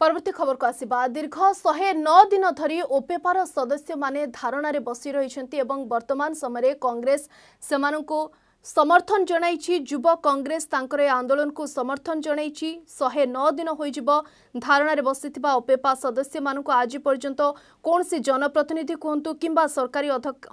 परवर्ति खबर को आसी बाद दिर्ख सहे न दिन धरी उप्य पार सदस्तिय माने धारणारे बसी है एवं वर्तमान बर्तमान समरे कॉंग्रेस स्यमानों को ସମର୍ଥନ ଜଣାଇଛି ଯୁବ କଂଗ୍ରେସ ତାଙ୍କର ଏ ଆନ୍ଦୋଳନକୁ ସମର୍ଥନ ଜଣାଇଛି ଶହେ ନଅ ଦିନ ହୋଇଯିବ ଧାରଣାରେ ବସିଥିବା ଅପେପା ସଦସ୍ୟମାନଙ୍କୁ ଆଜି ପର୍ଯ୍ୟନ୍ତ କୌଣସି ଜନପ୍ରତିନିଧି କୁହନ୍ତୁ କିମ୍ବା ସରକାରୀ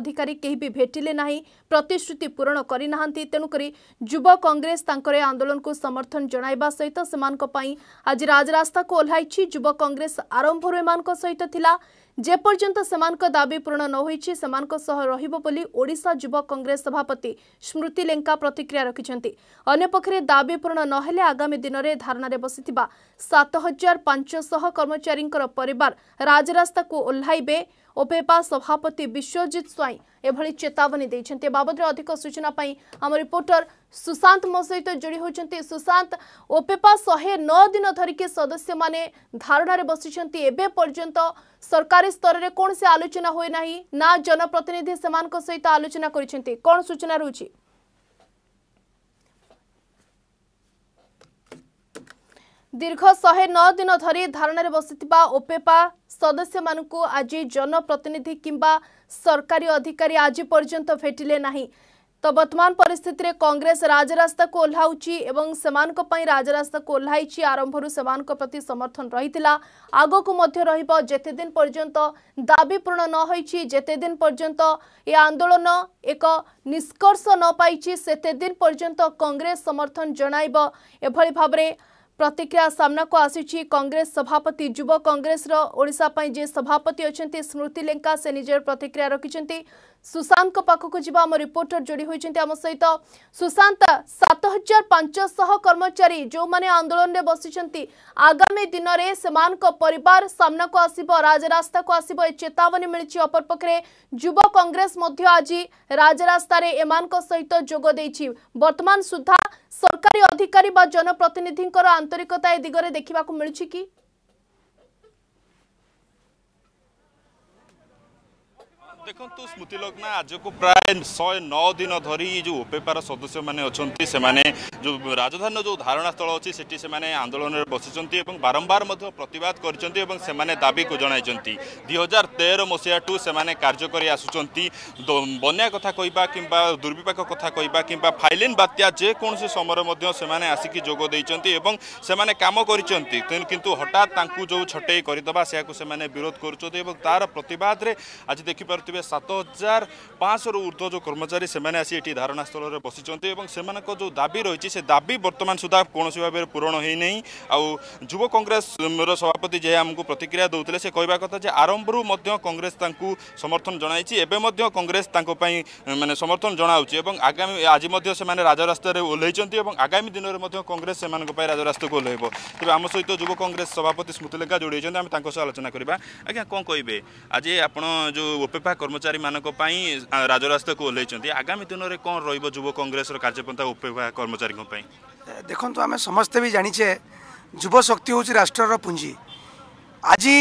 ଅଧିକାରୀ କେହି ବି ଭେଟିଲେ ନାହିଁ ପ୍ରତିଶ୍ରୁତି ପୂରଣ କରିନାହାନ୍ତି ତେଣୁକରି ଯୁବ କଂଗ୍ରେସ ତାଙ୍କର ଏ ଆନ୍ଦୋଳନକୁ ସମର୍ଥନ ଜଣାଇବା ସହିତ ସେମାନଙ୍କ ପାଇଁ ଆଜି ରାଜରାସ୍ତାକୁ ଓହ୍ଲାଇଛି ଯୁବ କଂଗ୍ରେସ ଆରମ୍ଭରୁ ଏମାନଙ୍କ ସହିତ ଥିଲା ଯେପର୍ଯ୍ୟନ୍ତ ସେମାନଙ୍କ ଦାବି ପୂରଣ ନ ହୋଇଛି ସେମାନଙ୍କ ସହ ରହିବ ବୋଲି ଓଡ଼ିଶା ଯୁବ କଂଗ୍ରେସ ସଭାପତି ସ୍ମୃତି ଲେଙ୍କା ପ୍ରତିକ୍ରିୟା ରଖିଛନ୍ତି ଅନ୍ୟପକ୍ଷରେ ଦାବି ପୂରଣ ନ ହେଲେ ଆଗାମୀ ଦିନରେ ଧାରଣାରେ ବସିଥିବା ସାତ ହଜାର ପାଞ୍ଚଶହ କର୍ମଚାରୀଙ୍କର ପରିବାର ରାଜରାସ୍ତାକୁ ଓହ୍ଲାଇବେ ଓପେପା ସଭାପତି ବିଶ୍ୱଜିତ ସ୍ୱାଇଁ ଏଭଳି ଚେତାବନୀ ଦେଇଛନ୍ତି ଏ ବାବଦରେ ଅଧିକ ସୂଚନା ପାଇଁ ଆମ ରିପୋର୍ଟର ସୁଶାନ୍ତ ମୋ ସହିତ ଯୋଡ଼ି ହୋଇଛନ୍ତି ସୁଶାନ୍ତ ଓପେପା ଶହେ ନଅ ଦିନ ଧରିକି ସଦସ୍ୟମାନେ ଧାରଣାରେ ବସିଛନ୍ତି ଏବେ ପର୍ଯ୍ୟନ୍ତ ସରକାରୀ ସ୍ତରରେ କୌଣସି ଆଲୋଚନା ହୋଇନାହିଁ ନା ଜନପ୍ରତିନିଧି ସେମାନଙ୍କ ସହିତ ଆଲୋଚନା କରିଛନ୍ତି କ'ଣ ସୂଚନା ରହୁଛି দীর্ঘ শহে নয় দিন ধরি ধারণার বসিথিবা ওপেপা সদস্যমানকু আজি জনপ্রতিনিধি কিংবা সরকারি অধিকারী আজি পর্যন্ত ভেটিলে না তো বর্তমান পরিস্থিতিরে কংগ্রেস রাজরাস্তাকু ওহ্লাউছি এবং সেমানক পাই রাজরাস্তাকু ওহ্লাইছি আরম্ভরু সেমানক প্রতি সমর্থন রহিতিলা আগকু মধ্য রহিব যেতেদিন পর্যন্ত দাবি পূরণ ন হইছি যেতেদিন পর্যন্ত এ আন্দোলন এক নিষ্কর্ষ ন পাইছি সেতেদিন পর্যন্ত কংগ্রেস সমর্থন জনাইব এভাবে ভাবে ପ୍ରତିକ୍ରିୟା ସାମ୍ନାକୁ ଆସିଛି କଂଗ୍ରେସ ସଭାପତି ଯୁବ କଂଗ୍ରେସର ଓଡ଼ିଶା ପାଇଁ ଯେ ସଭାପତି ଅଛନ୍ତି ସ୍ମୃତି ଲେଙ୍କା ସେ ନିଜର ପ୍ରତିକ୍ରିୟା ରଖିଛନ୍ତି ସୁଶାନ୍ତଙ୍କ ପାଖକୁ ଯିବା ଆମ ରିପୋର୍ଟର ଯୋଡ଼ି ହୋଇଛନ୍ତି ଆମ ସହିତ ସୁଶାନ୍ତ ସାତ ହଜାର ପାଞ୍ଚଶହ କର୍ମଚାରୀ ଯେଉଁମାନେ ଆନ୍ଦୋଳନରେ ବସିଛନ୍ତି ଆଗାମୀ ଦିନରେ ସେମାନଙ୍କ ପରିବାର ସାମ୍ନାକୁ ଆସିବ ରାଜରାସ୍ତାକୁ ଆସିବ ଏ ଚେତାବନୀ ମିଳିଛି ଅପରପକ୍ଷରେ ଯୁବ କଂଗ୍ରେସ ମଧ୍ୟ ଆଜି ରାଜରାସ୍ତାରେ ଏମାନଙ୍କ ସହିତ ଯୋଗ ଦେଇଛି ବର୍ତ୍ତମାନ ସୁଦ୍ଧା ସରକାରୀ ଅଧିକାରୀ ବା ଜନପ୍ରତିନିଧିଙ୍କର ଆନ୍ତରିକତା ଏ ଦିଗରେ ଦେଖିବାକୁ ମିଳୁଛି କି ଦେଖନ୍ତୁ ସ୍ମୃତି ଲଗ୍ନା ଆଜକୁ ପ୍ରାୟ ଶହେ ନଅ ଦିନ ଧରି ଯେଉଁ ଓପେପାର ସଦସ୍ୟମାନେ ଅଛନ୍ତି ସେମାନେ ଯେଉଁ ରାଜଧାନୀର ଯେଉଁ ଧାରଣା ସ୍ଥଳ ଅଛି ସେଠି ସେମାନେ ଆନ୍ଦୋଳନରେ ବସିଛନ୍ତି ଏବଂ ବାରମ୍ବାର ମଧ୍ୟ ପ୍ରତିବାଦ କରିଛନ୍ତି ଏବଂ ସେମାନେ ଦାବିକୁ ଜଣାଇଛନ୍ତି ଦୁଇ ହଜାର ତେର ମସିହାଠୁ ସେମାନେ କାର୍ଯ୍ୟ କରି ଆସୁଛନ୍ତି ବନ୍ୟା କଥା କହିବା କିମ୍ବା ଦୁର୍ବିପାକ କଥା କହିବା କିମ୍ବା ଫାଇଲିନ୍ ବାତ୍ୟା ଯେକୌଣସି ସମୟରେ ମଧ୍ୟ ସେମାନେ ଆସିକି ଯୋଗ ଦେଇଛନ୍ତି ଏବଂ ସେମାନେ କାମ କରିଛନ୍ତି କିନ୍ତୁ ହଠାତ୍ ତାଙ୍କୁ ଯେଉଁ ଛଟେଇ କରିଦେବା ସେହାକୁ ସେମାନେ ବିରୋଧ କରୁଛନ୍ତି ଏବଂ ତାର ପ୍ରତିବାଦରେ ଆଜି ଦେଖିପାରୁଥିବେ ପାରୁଥିବେ ସାତ ହଜାର ପାଞ୍ଚଶହରୁ ଉର୍ଦ୍ଧ୍ୱ ଯେଉଁ କର୍ମଚାରୀ ସେମାନେ ଆସି ଏଠି ଧାରଣାସ୍ଥଳରେ ବସିଛନ୍ତି ଏବଂ ସେମାନଙ୍କ ଯେଉଁ ଦାବି ରହିଛି ସେ ଦାବି ବର୍ତ୍ତମାନ ସୁଦ୍ଧା କୌଣସି ଭାବରେ ପୂରଣ ହୋଇନାହିଁ ଆଉ ଯୁବ କଂଗ୍ରେସର ସଭାପତି ଯେ ଆମକୁ ପ୍ରତିକ୍ରିୟା ଦେଉଥିଲେ ସେ କହିବା କଥା ଯେ ଆରମ୍ଭରୁ ମଧ୍ୟ କଂଗ୍ରେସ ତାଙ୍କୁ ସମର୍ଥନ ଜଣାଇଛି ଏବେ ମଧ୍ୟ କଂଗ୍ରେସ ତାଙ୍କ ପାଇଁ ମାନେ ସମର୍ଥନ ଜଣାଉଛି ଏବଂ ଆଗାମୀ ଆଜି ମଧ୍ୟ ସେମାନେ ରାଜରାସ୍ତାରେ ଓହ୍ଲାଇଛନ୍ତି ଏବଂ ଆଗାମୀ ଦିନରେ ମଧ୍ୟ କଂଗ୍ରେସ ସେମାନଙ୍କ ପାଇଁ ରାଜରାସ୍ତାକୁ ଓହ୍ଲାଇବ ତେବେ ଆମ ସହିତ ଯୁବ କଂଗ୍ରେସ ସଭାପତି ସ୍ମୃତିଲେଖା ଯୋଡ଼ି ହୋଇଛନ୍ତି ଆମେ ତାଙ୍କ ସହ ଆଲୋଚନା କରିବା ଆଜ୍ଞା କ'ଣ କହିବେ ଆଜି ଆପଣ ଯେଉଁ ଓପେପା কর্মচারীମାନଙ୍କ ପାଇଁ ରାଜରାସ୍ତାକୁ ଓହ୍ଲାଇଛନ୍ତି ଆଗାମୀ ଦିନରେ କ'ଣ ରହିବ ଯୁବ କଂଗ୍ରେସର କାର୍ଯ୍ୟପନ୍ଥା ଉପେକ୍ଷା କର୍ମଚାରୀଙ୍କ ପାଇଁ ଦେଖନ୍ତୁ ଆମେ ସମସ୍ତେ ବି ଜାଣିଛେ ଯୁବଶକ୍ତି ହେଉଛି ରାଷ୍ଟ୍ରର ପୁଞ୍ଜି ଆଜି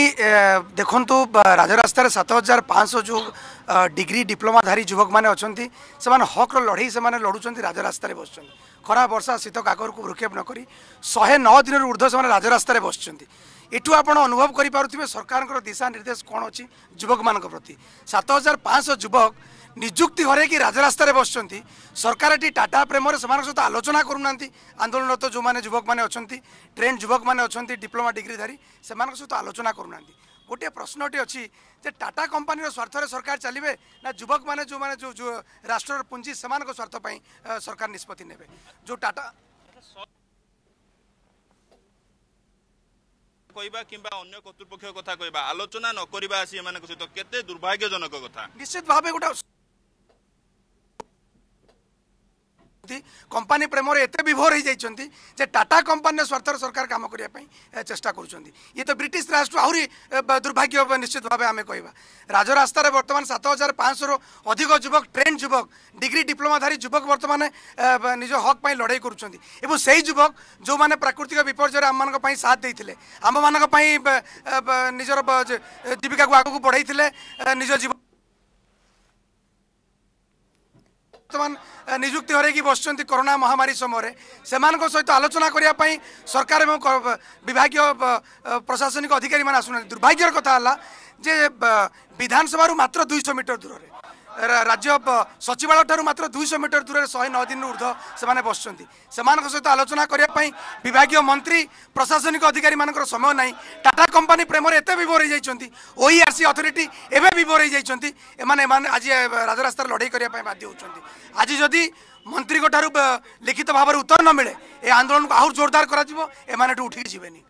ଦେଖନ୍ତୁ ରାଜରାସ୍ତାରେ ସାତ ହଜାର ପାଞ୍ଚଶହ ଯେଉଁ ଡିଗ୍ରୀ ଡିପ୍ଲୋମାଧାରୀ ଯୁବକମାନେ ଅଛନ୍ତି ସେମାନେ ହକ୍ର ଲଢ଼େଇ ସେମାନେ ଲଢ଼ୁଛନ୍ତି ରାଜରାସ୍ତାରେ ବସୁଛନ୍ତି ଖରା ବର୍ଷା ଶୀତ କାକରକୁ ଭୃକ୍ଷେପ ନକରି ଶହେ ନଅ ଦିନରୁ ଉର୍ଦ୍ଧ୍ୱ ସେମାନେ ରାଜରାସ୍ତାରେ ବସୁଛନ୍ତି ଏଠୁ ଆପଣ ଅନୁଭବ କରିପାରୁଥିବେ ସରକାରଙ୍କର ଦିଶାନିର୍ଦ୍ଦେଶ କ'ଣ ଅଛି ଯୁବକମାନଙ୍କ ପ୍ରତି ସାତ ହଜାର ପାଞ୍ଚଶହ ଯୁବକ ନିଯୁକ୍ତି ହରାଇକି ରାଜରାସ୍ତାରେ ବସୁଛନ୍ତି ସରକାର ଏଠି ଟାଟା ପ୍ରେମରେ ସେମାନଙ୍କ ସହିତ ଆଲୋଚନା କରୁନାହାନ୍ତି ଆନ୍ଦୋଳନରତ ଯେଉଁମାନେ ଯୁବକମାନେ ଅଛନ୍ତି ଟ୍ରେଣ୍ଡ ଯୁବକମାନେ ଅଛନ୍ତି ଡିପ୍ଲୋମା ଡିଗ୍ରୀଧାରୀ ସେମାନଙ୍କ ସହିତ ଆଲୋଚନା କରୁନାହାନ୍ତି ଗୋଟିଏ ପ୍ରଶ୍ନଟି ଅଛି ଯେ ଟାଟା କମ୍ପାନୀର ସ୍ୱାର୍ଥରେ ସରକାର ଚାଲିବେ ନା ଯୁବକମାନେ ଯେଉଁମାନେ ଯେଉଁ ରାଷ୍ଟ୍ରର ପୁଞ୍ଜି ସେମାନଙ୍କ ସ୍ୱାର୍ଥ ପାଇଁ ସରକାର ନିଷ୍ପତ୍ତି ନେବେ ଯେଉଁ ଟାଟା কইবা কিংবা অন্য কর্তৃপক্ষের কথা কইবা আলোচনা নকরিবা আসি এমানক সহ কেতে দুর্ভাগ্যজনক কথা নিশ্চিতভাবে গোটা কোম্পানি প্রেমরে এতে বিভোর হয়ে যাই যে টাটা কোম্পানির স্বার্থর সরকার কাম করা চেষ্টা করছেন ইয়ে তো ব্রিটিশ রাজঠু আহরি দুর্ভাগ্য নিশ্চিত ভাবে আমি কহা রাজরাস্তার বর্তমান সাত হাজার পাঁচশর অধিক যুবক ট্রেন যুবক ডিগ্রি ডিপ্লোমাধারী যুবক বর্তমান নিজ হক পাই লড়াই করছেন এবং সেই যুবক যে প্রাকৃতিক বিপর্যয়ের আমি সাথ দিয়ে আমি নিজের জীবিকা আগুক বড়াই নিজ জীবন ବର୍ତ୍ତମାନ ନିଯୁକ୍ତି ହରେଇକି ବସିଛନ୍ତି କରୋନା ମହାମାରୀ ସମୟରେ ସେମାନଙ୍କ ସହିତ ଆଲୋଚନା କରିବା ପାଇଁ ସରକାର ଏବଂ ବିଭାଗୀୟ ପ୍ରଶାସନିକ ଅଧିକାରୀମାନେ ଆସୁନାହାନ୍ତି ଦୁର୍ଭାଗ୍ୟର କଥା ହେଲା ଯେ ବିଧାନସଭାରୁ ମାତ୍ର ଦୁଇଶହ ମିଟର ଦୂରରେ राज्य सचिवालय ठु म दुई सय मिटर दूर शि उर्ध्वसी बसुन्छ सहित आलोचना विभागीय मन्त्री प्रशासनिक अधिकरीको समय नै टाटा कम्पनी प्रेम एत बिभरै जाइन्छ ओआसी अथरिटी एोरै जाइन्छ एज राजरास्तार लडै गर् बाध्य हुन्छ आज जि मन्त्रीको ठु लिखित भावना उत्तर नमिले ए आन्दोलनको आउँ जोरदार एउटा जब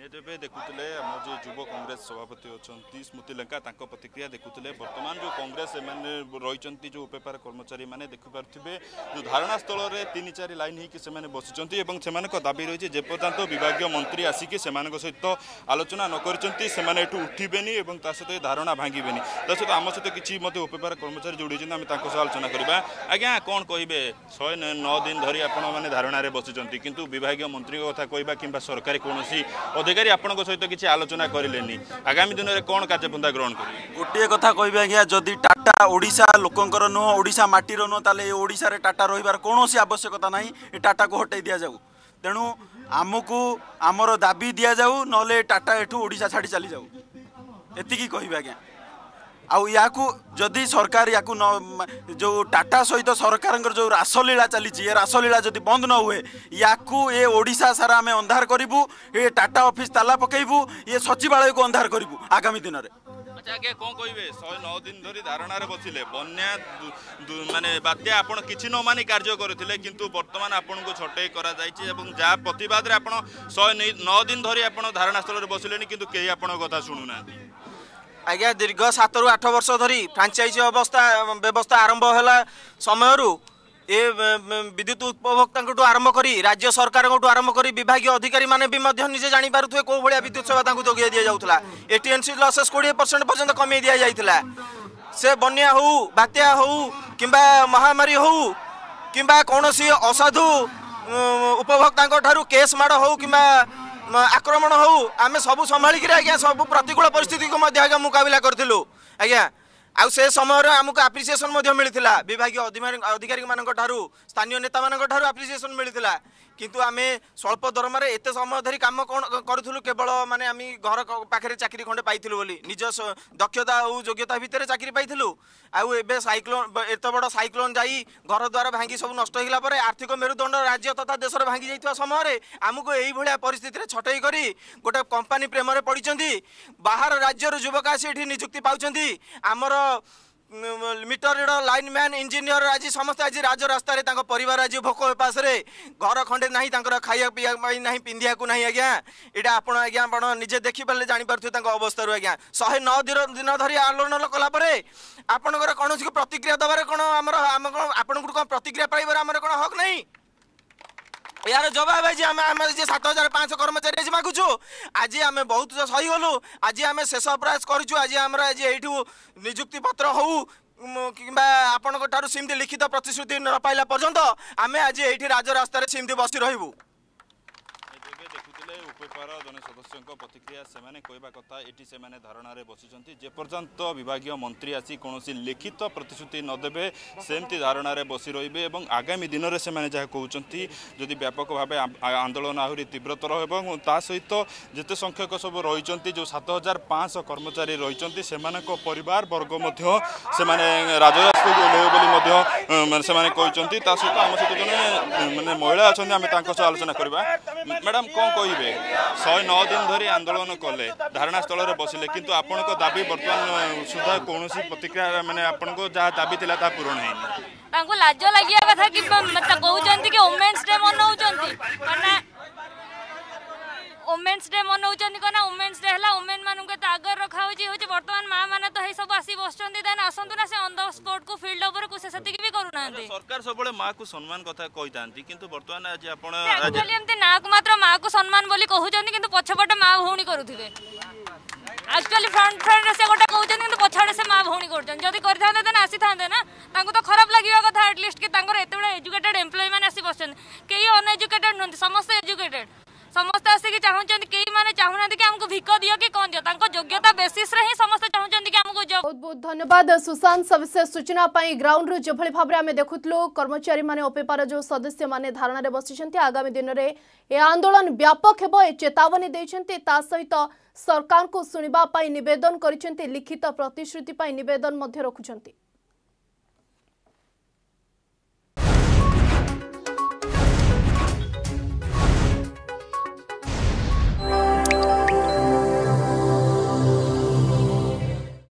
ନିହାତି ଭାବେ ଦେଖୁଥିଲେ ଆମର ଯେଉଁ ଯୁବ କଂଗ୍ରେସ ସଭାପତି ଅଛନ୍ତି ସ୍ମୃତି ଲେଙ୍କା ତାଙ୍କ ପ୍ରତିକ୍ରିୟା ଦେଖୁଥିଲେ ବର୍ତ୍ତମାନ ଯେଉଁ କଂଗ୍ରେସ ଏମାନେ ରହିଛନ୍ତି ଯେଉଁ ଉପେପାର କର୍ମଚାରୀମାନେ ଦେଖିପାରୁଥିବେ ଯେଉଁ ଧାରଣା ସ୍ଥଳରେ ତିନି ଚାରି ଲାଇନ୍ ହେଇକି ସେମାନେ ବସିଛନ୍ତି ଏବଂ ସେମାନଙ୍କ ଦାବି ରହିଛି ଯେପର୍ଯ୍ୟନ୍ତ ବିଭାଗୀୟ ମନ୍ତ୍ରୀ ଆସିକି ସେମାନଙ୍କ ସହିତ ଆଲୋଚନା ନ କରିଛନ୍ତି ସେମାନେ ଏଠୁ ଉଠିବେନି ଏବଂ ତା ସହିତ ଏ ଧାରଣା ଭାଙ୍ଗିବେନି ତା ସହିତ ଆମ ସହିତ କିଛି ମଧ୍ୟ ଉପେପାର କର୍ମଚାରୀ ଯୋଡ଼ିଛନ୍ତି ଆମେ ତାଙ୍କ ସହ ଆଲୋଚନା କରିବା ଆଜ୍ଞା କ'ଣ କହିବେ ଶହେ ନଅ ଦିନ ଧରି ଆପଣମାନେ ଧାରଣାରେ ବସିଛନ୍ତି କିନ୍ତୁ ବିଭାଗୀୟ ମନ୍ତ୍ରୀଙ୍କ କଥା କହିବା କିମ୍ବା ସରକାରୀ କୌଣସି ଅଧ୍ୟକ୍ଷ ଅଧିକାରୀ ଆପଣଙ୍କ ସହିତ କିଛି ଆଲୋଚନା କରିଲେନି ଆଗାମୀ ଦିନରେ କ'ଣ କାର୍ଯ୍ୟପନ୍ଥା ଗ୍ରହଣ କରିବେ ଗୋଟିଏ କଥା କହିବି ଆଜ୍ଞା ଯଦି ଟାଟା ଓଡ଼ିଶା ଲୋକଙ୍କର ନୁହଁ ଓଡ଼ିଶା ମାଟିର ନୁହଁ ତାହେଲେ ଏ ଓଡ଼ିଶାରେ ଟାଟା ରହିବାର କୌଣସି ଆବଶ୍ୟକତା ନାହିଁ ଏ ଟାଟାକୁ ହଟାଇ ଦିଆଯାଉ ତେଣୁ ଆମକୁ ଆମର ଦାବି ଦିଆଯାଉ ନହେଲେ ଟାଟା ଏଠୁ ଓଡ଼ିଶା ଛାଡ଼ି ଚାଲିଯାଉ ଏତିକି କହିବି ଆଜ୍ଞା ଆଉ ୟାକୁ ଯଦି ସରକାର ୟାକୁ ନ ଯେଉଁ ଟାଟା ସହିତ ସରକାରଙ୍କର ଯେଉଁ ରାସଲୀଳା ଚାଲିଛି ଏ ରାସଲୀଳା ଯଦି ବନ୍ଦ ନ ହୁଏ ୟାକୁ ଏ ଓଡ଼ିଶା ସାରା ଆମେ ଅନ୍ଧାର କରିବୁ ଏ ଟାଟା ଅଫିସ୍ ତାଲା ପକାଇବୁ ଇଏ ସଚିବାଳୟକୁ ଅନ୍ଧାର କରିବୁ ଆଗାମୀ ଦିନରେ ଆଜ୍ଞା କ'ଣ କହିବେ ଶହେ ନଅ ଦିନ ଧରି ଧାରଣାରେ ବସିଲେ ବନ୍ୟା ମାନେ ବାତ୍ୟା ଆପଣ କିଛି ନ ମାନି କାର୍ଯ୍ୟ କରିଥିଲେ କିନ୍ତୁ ବର୍ତ୍ତମାନ ଆପଣଙ୍କୁ ଛଟେଇ କରାଯାଇଛି ଏବଂ ଯାହା ପ୍ରତିବାଦରେ ଆପଣ ଶହେ ନଅ ଦିନ ଧରି ଆପଣ ଧାରଣାସ୍ଥଳରେ ବସିଲେନି କିନ୍ତୁ କେହି ଆପଣଙ୍କ କଥା ଶୁଣୁନାହାନ୍ତି ଆଜ୍ଞା ଦୀର୍ଘ ସାତରୁ ଆଠ ବର୍ଷ ଧରି ଫ୍ରାଞ୍ଚାଇଜ ଅବସ୍ଥା ବ୍ୟବସ୍ଥା ଆରମ୍ଭ ହେଲା ସମୟରୁ ଏ ବିଦ୍ୟୁତ ଉପଭୋକ୍ତାଙ୍କଠୁ ଆରମ୍ଭ କରି ରାଜ୍ୟ ସରକାରଙ୍କଠୁ ଆରମ୍ଭ କରି ବିଭାଗୀୟ ଅଧିକାରୀମାନେ ବି ମଧ୍ୟ ନିଜେ ଜାଣିପାରୁଥିବେ କେଉଁ ଭଳିଆ ବିଦ୍ୟୁତ ସେବା ତାଙ୍କୁ ଯୋଗାଇ ଦିଆଯାଉଥିଲା ଏ ଟି ଏନ୍ ସି ଲସେସ୍ କୋଡ଼ିଏ ପରସେଣ୍ଟ ପର୍ଯ୍ୟନ୍ତ କମେଇ ଦିଆଯାଇଥିଲା ସେ ବନ୍ୟା ହଉ ବାତ୍ୟା ହଉ କିମ୍ବା ମହାମାରୀ ହଉ କିମ୍ବା କୌଣସି ଅସାଧୁ ଉପଭୋକ୍ତାଙ୍କ ଠାରୁ କେସ୍ ମାଡ଼ ହଉ କିମ୍ବା ଆକ୍ରମଣ ହଉ ଆମେ ସବୁ ସମ୍ଭାଳିକିରି ଆଜ୍ଞା ସବୁ ପ୍ରତିକୂଳ ପରିସ୍ଥିତିକୁ ମଧ୍ୟ ଆଜ୍ଞା ମୁକାବିଲା କରିଥିଲୁ ଆଜ୍ଞା ଆଉ ସେ ସମୟରେ ଆମକୁ ଆପ୍ରିସିଏସନ୍ ମଧ୍ୟ ମିଳିଥିଲା ବିଭାଗୀୟ ଅଧିକାରୀମାନଙ୍କ ଠାରୁ ସ୍ଥାନୀୟ ନେତାମାନଙ୍କ ଠାରୁ ଆପ୍ରିସିଏସନ୍ ମିଳିଥିଲା କିନ୍ତୁ ଆମେ ସ୍ୱଳ୍ପ ଦରମାରେ ଏତେ ସମୟ ଧରି କାମ କ'ଣ କରୁଥିଲୁ କେବଳ ମାନେ ଆମେ ଘର ପାଖରେ ଚାକିରି ଖଣ୍ଡେ ପାଇଥିଲୁ ବୋଲି ନିଜ ଦକ୍ଷତା ଆଉ ଯୋଗ୍ୟତା ଭିତରେ ଚାକିରି ପାଇଥିଲୁ ଆଉ ଏବେ ସାଇକ୍ଲୋନ୍ ଏତେ ବଡ଼ ସାଇକ୍ଲୋନ୍ ଯାଇ ଘର ଦ୍ୱାର ଭାଙ୍ଗି ସବୁ ନଷ୍ଟ ହେଇଗଲା ପରେ ଆର୍ଥିକ ମେରୁଦଣ୍ଡ ରାଜ୍ୟ ତଥା ଦେଶରେ ଭାଙ୍ଗି ଯାଇଥିବା ସମୟରେ ଆମକୁ ଏଇଭଳିଆ ପରିସ୍ଥିତିରେ ଛଟେଇ କରି ଗୋଟେ କମ୍ପାନୀ ପ୍ରେମରେ ପଡ଼ିଛନ୍ତି ବାହାର ରାଜ୍ୟରୁ ଯୁବକ ଆସି ଏଠି ନିଯୁକ୍ତି ପାଉଛନ୍ତି ଆମର মিটার যেডা লাইনম্যান ইঞ্জিনিয়ার আজি সমস্ত আজি রাজো রাস্তা রে তাং পরিবার আজি ভোকো পাশে রে ঘর খন্ডে নাহি তাং খায়া পিয়া নাহি না পিন্ধিয়া কো নাহি আگیا এডা আপন আگیا আপন নিজে দেখিলে জানি পারতু তাং অবস্থা র আگیا 109 দিন দিন ধরি আর লন কলা পরে আপন কোন প্রতিক্রিয়া দবারে কোন আমরা আমা আপন ক প্রতিক্রিয়া পাইবার আমরা কোন হক নাই यार जवाब है जी आम आम जी सात हजार पाँच कर्मचारी आज मागुछु आज आम बहुत सहीगलु आज आम शेष प्रयास गर्छु आज हाम्रो आज एठु नियुक्ति पत्र हो किम्बा आपण ठाउँ सेमि लिखित प्रतिश्रुति नपाइला पर्यन्त आमे आज एठी राजरास्तार बसी बसिरहु ବେପାର ଜଣେ ସଦସ୍ୟଙ୍କ ପ୍ରତିକ୍ରିୟା ସେମାନେ କହିବା କଥା ଏଠି ସେମାନେ ଧାରଣାରେ ବସିଛନ୍ତି ଯେପର୍ଯ୍ୟନ୍ତ ବିଭାଗୀୟ ମନ୍ତ୍ରୀ ଆସି କୌଣସି ଲିଖିତ ପ୍ରତିଶ୍ରୁତି ନ ଦେବେ ସେମିତି ଧାରଣାରେ ବସି ରହିବେ ଏବଂ ଆଗାମୀ ଦିନରେ ସେମାନେ ଯାହା କହୁଛନ୍ତି ଯଦି ବ୍ୟାପକ ଭାବେ ଆନ୍ଦୋଳନ ଆହୁରି ତୀବ୍ରତର ହେବ ଏବଂ ତା ସହିତ ଯେତେ ସଂଖ୍ୟକ ସବୁ ରହିଛନ୍ତି ଯେଉଁ ସାତ ହଜାର ପାଞ୍ଚଶହ କର୍ମଚାରୀ ରହିଛନ୍ତି ସେମାନଙ୍କ ପରିବାର ବର୍ଗ ମଧ୍ୟ ସେମାନେ ରାଜରାସ୍ତାକୁ ଓହ୍ଲାଇବେ ବୋଲି ମଧ୍ୟ ସେମାନେ କହିଛନ୍ତି ତା ସହିତ ଆମ ସହିତ ଜଣେ ମାନେ ମହିଳା ଅଛନ୍ତି ଆମେ ତାଙ୍କ ସହ ଆଲୋଚନା କରିବା ମ୍ୟାଡ଼ାମ୍ କ'ଣ କହିବେ ଶହେ ନଅ ଦିନ ଧରି ଆନ୍ଦୋଳନ କଲେ ଧାରଣାସ୍ଥଳରେ ବସିଲେ କିନ୍ତୁ ଆପଣଙ୍କ ଦାବି ବର୍ତ୍ତମାନ ସୁଦ୍ଧା କୌଣସି ପ୍ରତିକ୍ରିୟା ମାନେ ଆପଣଙ୍କ ଯାହା ଦାବି ଥିଲା ତାହା ପୂରଣ ହେଇନି ତାଙ୍କୁ ଲାଜ ଲାଗିବା କଥା କିମ୍ବା କହୁଛନ୍ତି କି ଓମେନ୍ସ ଡେ ମନାଉଛନ୍ତି ওমেন্স ডে মনাউছেন কেন ওমেন্স ডে হল ওমেন মানুষ এত আগে রখা হচ্ছে হচ্ছে বর্তমান মা মানে তো এই সব আসি বসছেন তাহলে আসন্তু না সে অন দ স্পট কু ফিল্ড উপরে কু সে সেতিকি বি করু না সরকার সবলে মা কু সম্মান কথা কইতান্তি কিন্তু বর্তমান আজ আপন আজকালি এমতে না কু মাত্র মা কু সম্মান বলি কহুছেন কিন্তু পছপটে মা ভৌণী করুথিবে ଆକ୍ଚୁଆଲି ଫ୍ରଣ୍ଟ ଫ୍ରଣ୍ଟରେ ସେ ଗୋଟେ କହୁଛନ୍ତି କିନ୍ତୁ ପଛଆଡ଼େ ସେ ମା ଭଉଣୀ କରୁଛନ୍ତି ଯଦି କରିଥାନ୍ତେ ତାହେଲେ ଆସିଥାନ୍ତେ ନା ତାଙ୍କୁ ତ ଖରାପ ଲାଗିବା କଥା ଆଟଲିଷ୍ଟ କି ତାଙ୍କର ଏତେବେଳେ ଏଜୁକେଟେଡ଼ ଏମ୍ପ୍ଲୟମାନେ ଆସି ବସୁଛନ୍ତି କେହି ଅନଏଜୁକେଟେଡ଼ ନୁହନ୍ତି ସମସ୍ତେ ଏଜୁକେଟେଡ଼ ସମସ୍ତେ ଆସିକି ଚାହୁଁଛନ୍ତି କେହି ମାନେ ଚାହୁଁନାହାନ୍ତି କି ଆମକୁ ଭିକ ଦିଅ କି କ'ଣ ଦିଅ ତାଙ୍କ ଯୋଗ୍ୟତା ବେସିସ୍ରେ ହିଁ ସମସ୍ତେ ଚାହୁଁଛନ୍ତି କି ଆମକୁ ବହୁତ ବହୁତ ଧନ୍ୟବାଦ ସୁଶାନ୍ତ ସବିଶେଷ ସୂଚନା ପାଇଁ ଗ୍ରାଉଣ୍ଡରୁ ଯେଭଳି ଭାବରେ ଆମେ ଦେଖୁଥିଲୁ କର୍ମଚାରୀମାନେ ଓପେପାର ଯେଉଁ ସଦସ୍ୟମାନେ ଧାରଣାରେ ବସିଛନ୍ତି ଆଗାମୀ ଦିନରେ ଏ ଆନ୍ଦୋଳନ ବ୍ୟାପକ ହେବ ଏ ଚେତାବନୀ ଦେଇଛନ୍ତି ତା ସହିତ ସରକାରଙ୍କୁ ଶୁଣିବା ପାଇଁ ନିବେଦନ କରିଛନ୍ତି ଲିଖିତ ପ୍ରତିଶ୍ରୁତି ପାଇଁ ନିବେଦନ ମଧ୍ୟ ରଖୁଛନ୍ତି